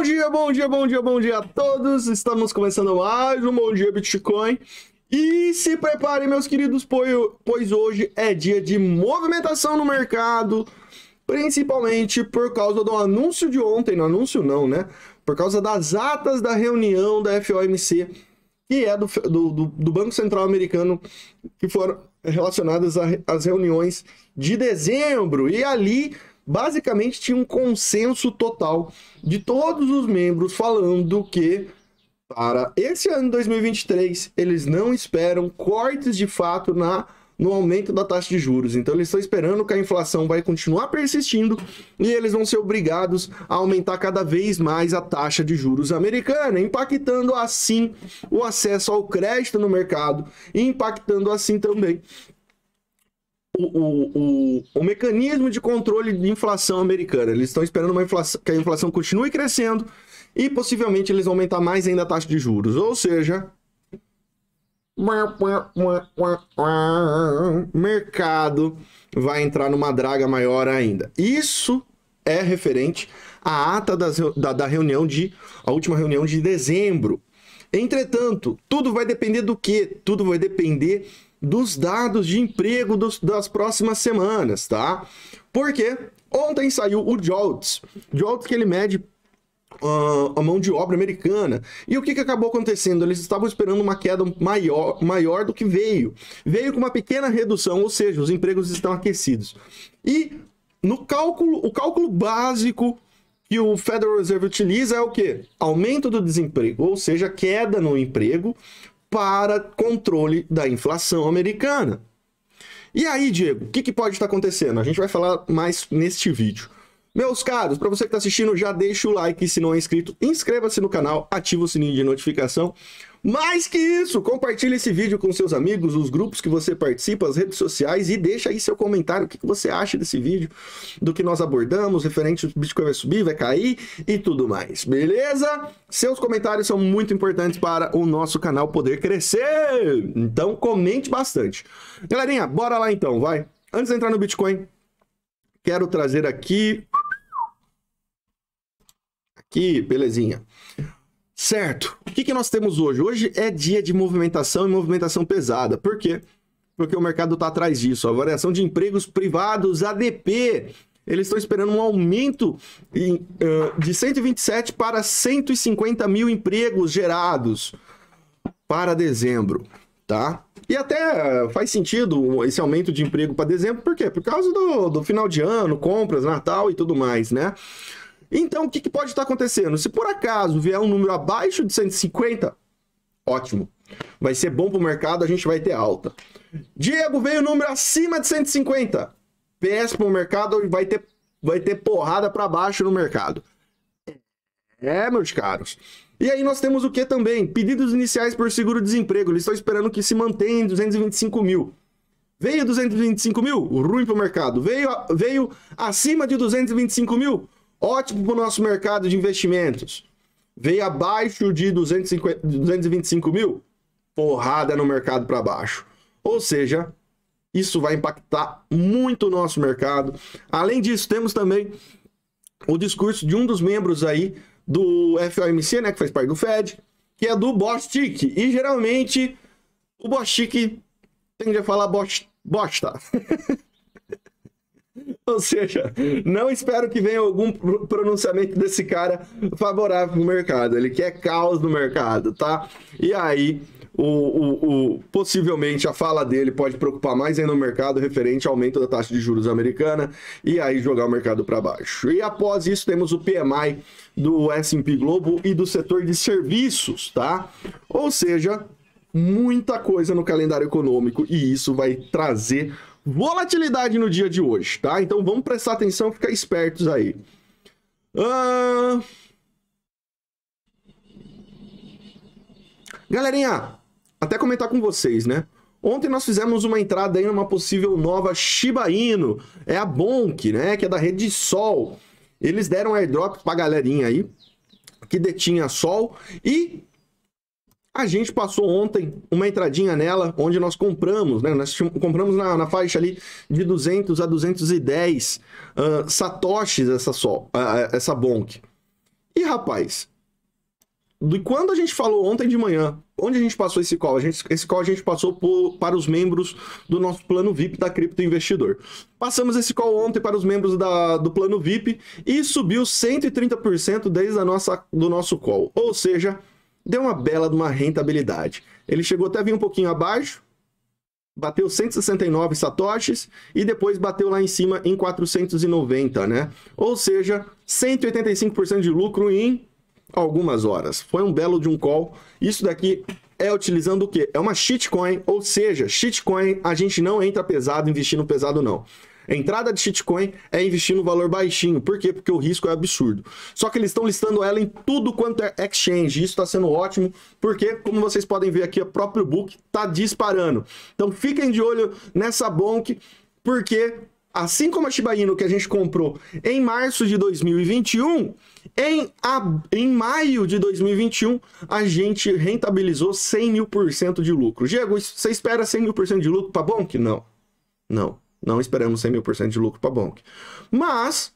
Bom dia, bom dia, bom dia, bom dia a todos. Estamos começando mais um Bom Dia Bitcoin. E se preparem, meus queridos, pois hoje é dia de movimentação no mercado, principalmente por causa do anúncio de ontem, no anúncio não, né? Por causa das atas da reunião da FOMC, que é do, do, do Banco Central Americano, que foram relacionadas às reuniões de dezembro. E ali basicamente tinha um consenso total de todos os membros falando que para esse ano 2023 eles não esperam cortes de fato na no aumento da taxa de juros. Então eles estão esperando que a inflação vai continuar persistindo e eles vão ser obrigados a aumentar cada vez mais a taxa de juros americana, impactando assim o acesso ao crédito no mercado e impactando assim também o, o, o, mecanismo de controle de inflação americana. Eles estão esperando uma inflação, que a inflação continue crescendo e possivelmente eles vão aumentar mais ainda a taxa de juros. Ou seja, mercado vai entrar numa draga maior ainda. Isso é referente à ata das, da, da reunião de a última reunião de dezembro. Entretanto, tudo vai depender do que? Tudo vai depender dos dados de emprego dos, das próximas semanas, tá? Porque ontem saiu o JOLTS, JOLTS que ele mede Uh, a mão de obra americana. E o que, que acabou acontecendo? Eles estavam esperando uma queda maior, maior do que veio. Veio com uma pequena redução, ou seja, os empregos estão aquecidos. E no cálculo, o cálculo básico que o Federal Reserve utiliza é o que? Aumento do desemprego, ou seja, queda no emprego, para controle da inflação americana. E aí, Diego, o que, que pode estar acontecendo? A gente vai falar mais neste vídeo. Meus caros, para você que está assistindo, já deixa o like, se não é inscrito, inscreva-se no canal, ativa o sininho de notificação. Mais que isso, compartilhe esse vídeo com seus amigos, os grupos que você participa, as redes sociais e deixa aí seu comentário, o que você acha desse vídeo, do que nós abordamos, referente ao Bitcoin vai subir, vai cair e tudo mais, beleza? Seus comentários são muito importantes para o nosso canal poder crescer, então comente bastante. Galerinha, bora lá então, vai. Antes de entrar no Bitcoin, quero trazer aqui que belezinha. Certo. O que, que nós temos hoje? Hoje é dia de movimentação e movimentação pesada. Por quê? Porque o mercado está atrás disso. A variação de empregos privados, ADP, eles estão esperando um aumento em, uh, de 127 para 150 mil empregos gerados para dezembro, tá? E até faz sentido esse aumento de emprego para dezembro, por quê? Por causa do, do final de ano, compras, Natal e tudo mais, né? Então, o que, que pode estar acontecendo? Se por acaso vier um número abaixo de 150, ótimo. Vai ser bom para o mercado, a gente vai ter alta. Diego, veio o número acima de 150. Péssimo o mercado, vai ter, vai ter porrada para baixo no mercado. É, meus caros. E aí nós temos o que também? Pedidos iniciais por seguro-desemprego. Eles estão esperando que se mantenha em 225 mil. Veio 225 mil? Ruim para o mercado. Veio, veio acima de 225 mil? Ótimo para o nosso mercado de investimentos. Veio abaixo de 250, 225 mil, porrada no mercado para baixo. Ou seja, isso vai impactar muito o nosso mercado. Além disso, temos também o discurso de um dos membros aí do FOMC, né, que faz parte do Fed, que é do Bostic. E geralmente o Bostic tende a falar bosta. Ou seja, não espero que venha algum pronunciamento desse cara favorável o mercado. Ele quer caos no mercado, tá? E aí, o, o, o, possivelmente a fala dele pode preocupar mais ainda o mercado referente ao aumento da taxa de juros americana e aí jogar o mercado para baixo. E após isso, temos o PMI do S&P Globo e do setor de serviços, tá? Ou seja, muita coisa no calendário econômico e isso vai trazer Volatilidade no dia de hoje, tá? Então vamos prestar atenção, ficar espertos aí. Uh... Galerinha, até comentar com vocês, né? Ontem nós fizemos uma entrada aí numa possível nova Shiba Inu. É a Bonk, né? Que é da rede Sol. Eles deram airdrop pra galerinha aí que detinha Sol e a gente passou ontem uma entradinha nela, onde nós compramos, né? Nós compramos na, na faixa ali de 200 a 210 uh, ah, satoshis essa, sol, uh, ah, ah, essa Bonk. E, rapaz, de quando a gente falou ontem de manhã, onde a gente passou esse call? A gente, esse call a gente passou por, para os membros do nosso plano VIP da Cripto Investidor. Passamos esse call ontem para os membros da, do plano VIP e subiu 130% desde a nossa, do nosso call. Ou seja deu uma bela de uma rentabilidade. Ele chegou até vir um pouquinho abaixo, bateu 169 satoshis e depois bateu lá em cima em 490, né? Ou seja, 185% de lucro em algumas horas. Foi um belo de um call. Isso daqui é utilizando o quê? É uma shitcoin, ou seja, shitcoin a gente não entra pesado investindo pesado não. Entrada de shitcoin é investir no valor baixinho. Por quê? Porque o risco é absurdo. Só que eles estão listando ela em tudo quanto é exchange. Isso está sendo ótimo, porque, como vocês podem ver aqui, o próprio book está disparando. Então fiquem de olho nessa Bonk, porque assim como a Shiba Inu que a gente comprou em março de 2021, em, em maio de 2021, a gente rentabilizou 100 mil por cento de lucro. Diego, você espera 100 mil por cento de lucro para Bonk? Não, não. Não esperamos 100 mil por cento de lucro para a Bonk. Mas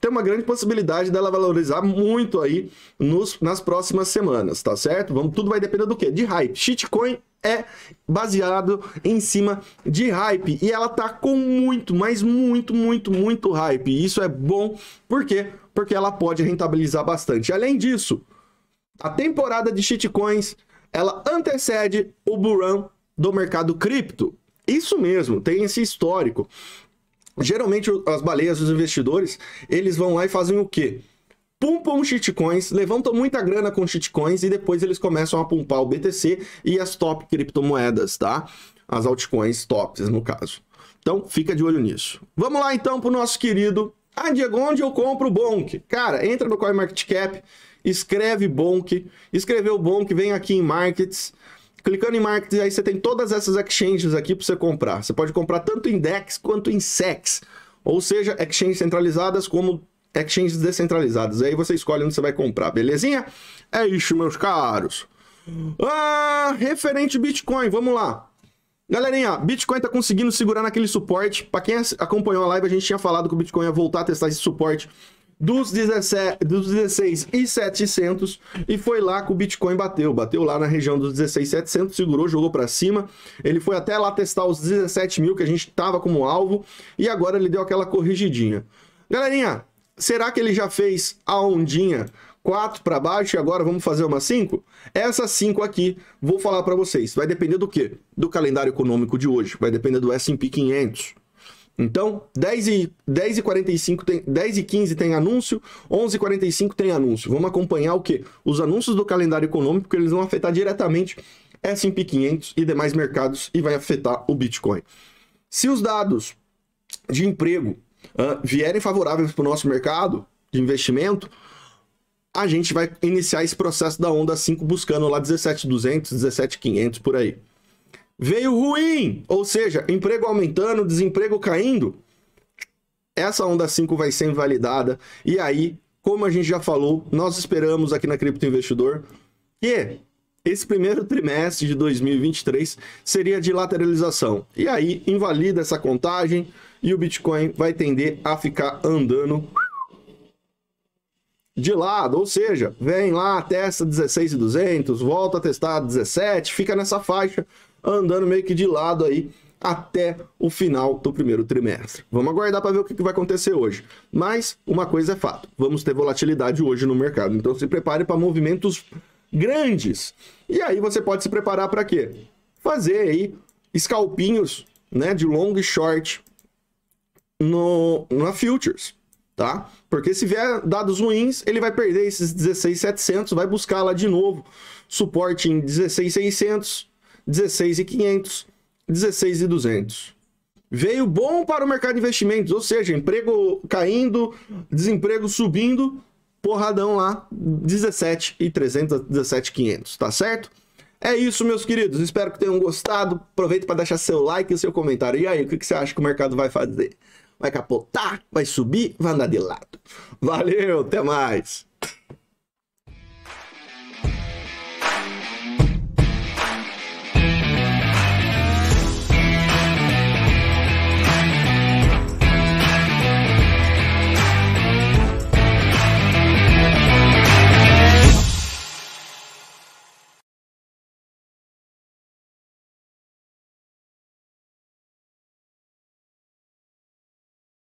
tem uma grande possibilidade dela valorizar muito aí nos, nas próximas semanas, tá certo? Vamos, tudo vai depender do quê? De hype. Shitcoin é baseado em cima de hype e ela tá com muito, mas muito, muito, muito hype. E isso é bom, por quê? Porque ela pode rentabilizar bastante. Além disso, a temporada de shitcoins, ela antecede o buran do mercado cripto. Isso mesmo, tem esse histórico. Geralmente as baleias, os investidores, eles vão lá e fazem o quê? pumpam shitcoins, levantam muita grana com shitcoins e depois eles começam a pumpar o BTC e as top criptomoedas, tá? As altcoins tops, no caso. Então, fica de olho nisso. Vamos lá, então, para o nosso querido... Ah, Diego, onde eu compro Bonk? Cara, entra no CoinMarketCap, escreve Bonk, escreveu Bonk, vem aqui em Markets, Clicando em marketing, aí você tem todas essas exchanges aqui para você comprar. Você pode comprar tanto em DEX quanto em SEX, ou seja, exchanges centralizadas como exchanges descentralizadas. Aí você escolhe onde você vai comprar, belezinha? É isso, meus caros. Ah, referente Bitcoin, vamos lá. Galerinha, Bitcoin tá conseguindo segurar naquele suporte. Para quem acompanhou a live, a gente tinha falado que o Bitcoin ia voltar a testar esse suporte dos, 17, dos 16,700 e foi lá que o Bitcoin bateu. Bateu lá na região dos 16,700, segurou, jogou para cima. Ele foi até lá testar os 17 mil que a gente estava como alvo e agora ele deu aquela corrigidinha. Galerinha, será que ele já fez a ondinha 4 para baixo e agora vamos fazer uma 5? Essa 5 aqui, vou falar para vocês, vai depender do que Do calendário econômico de hoje, vai depender do S&P 500. Então, 10 e, 10 e 45 10 e 15 tem anúncio, 11 h 45 tem anúncio. Vamos acompanhar o que? Os anúncios do calendário econômico, porque eles vão afetar diretamente S&P 500 e demais mercados e vai afetar o Bitcoin. Se os dados de emprego uh, vierem favoráveis para o nosso mercado de investimento, a gente vai iniciar esse processo da onda 5 buscando lá 17.200, 17.500 por aí veio ruim, ou seja, emprego aumentando, desemprego caindo. Essa onda 5 vai ser invalidada e aí, como a gente já falou, nós esperamos aqui na Cripto Investidor que esse primeiro trimestre de 2023 seria de lateralização. E aí invalida essa contagem e o Bitcoin vai tender a ficar andando de lado, ou seja, vem lá, testa 16.200, volta a testar 17, fica nessa faixa andando meio que de lado aí até o final do primeiro trimestre. Vamos aguardar para ver o que vai acontecer hoje. Mas uma coisa é fato, vamos ter volatilidade hoje no mercado. Então se prepare para movimentos grandes. E aí você pode se preparar para quê? Fazer aí escalpinhos, né, de long e short no na futures, tá? Porque se vier dados ruins, ele vai perder esses 16.700, vai buscar lá de novo suporte em 16.600 16,500, 16,200. Veio bom para o mercado de investimentos, ou seja, emprego caindo, desemprego subindo, porradão lá, 17,300, 17,500, tá certo? É isso, meus queridos. Espero que tenham gostado. Aproveita para deixar seu like e seu comentário. E aí, o que você acha que o mercado vai fazer? Vai capotar? Vai subir? Vai andar de lado? Valeu, até mais!